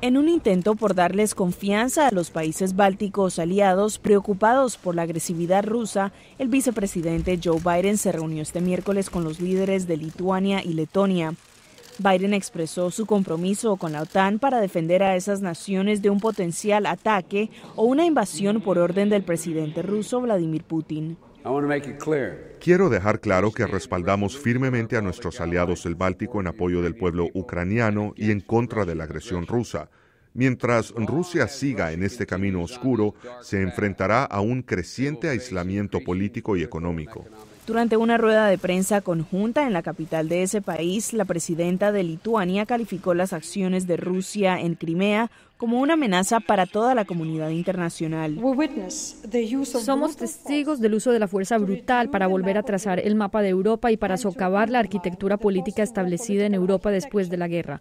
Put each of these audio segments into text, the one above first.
En un intento por darles confianza a los países bálticos aliados preocupados por la agresividad rusa, el vicepresidente Joe Biden se reunió este miércoles con los líderes de Lituania y Letonia. Biden expresó su compromiso con la OTAN para defender a esas naciones de un potencial ataque o una invasión por orden del presidente ruso Vladimir Putin. Quiero dejar claro que respaldamos firmemente a nuestros aliados del Báltico en apoyo del pueblo ucraniano y en contra de la agresión rusa. Mientras Rusia siga en este camino oscuro, se enfrentará a un creciente aislamiento político y económico. Durante una rueda de prensa conjunta en la capital de ese país, la presidenta de Lituania calificó las acciones de Rusia en Crimea como una amenaza para toda la comunidad internacional. Somos testigos del uso de la fuerza brutal para volver a trazar el mapa de Europa y para socavar la arquitectura política establecida en Europa después de la guerra.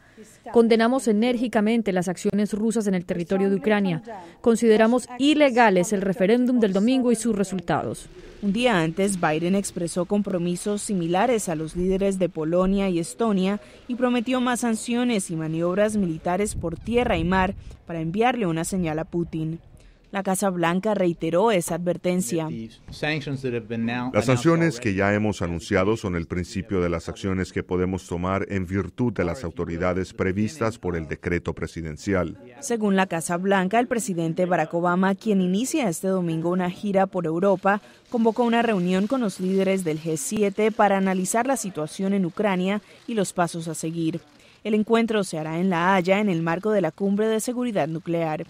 Condenamos enérgicamente las acciones rusas en el territorio de Ucrania. Consideramos ilegales el referéndum del domingo y sus resultados. Un día antes, Biden expresó compromisos similares a los líderes de Polonia y Estonia y prometió más sanciones y maniobras militares por tierra y mar para enviarle una señal a Putin. La Casa Blanca reiteró esa advertencia. Las sanciones que ya hemos anunciado son el principio de las acciones que podemos tomar en virtud de las autoridades previstas por el decreto presidencial. Según la Casa Blanca, el presidente Barack Obama, quien inicia este domingo una gira por Europa, convocó una reunión con los líderes del G7 para analizar la situación en Ucrania y los pasos a seguir. El encuentro se hará en La Haya en el marco de la Cumbre de Seguridad Nuclear.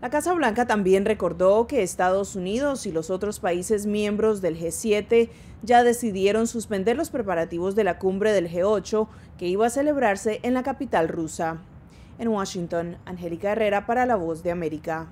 La Casa Blanca también recordó que Estados Unidos y los otros países miembros del G7 ya decidieron suspender los preparativos de la cumbre del G8 que iba a celebrarse en la capital rusa. En Washington, Angélica Herrera para La Voz de América.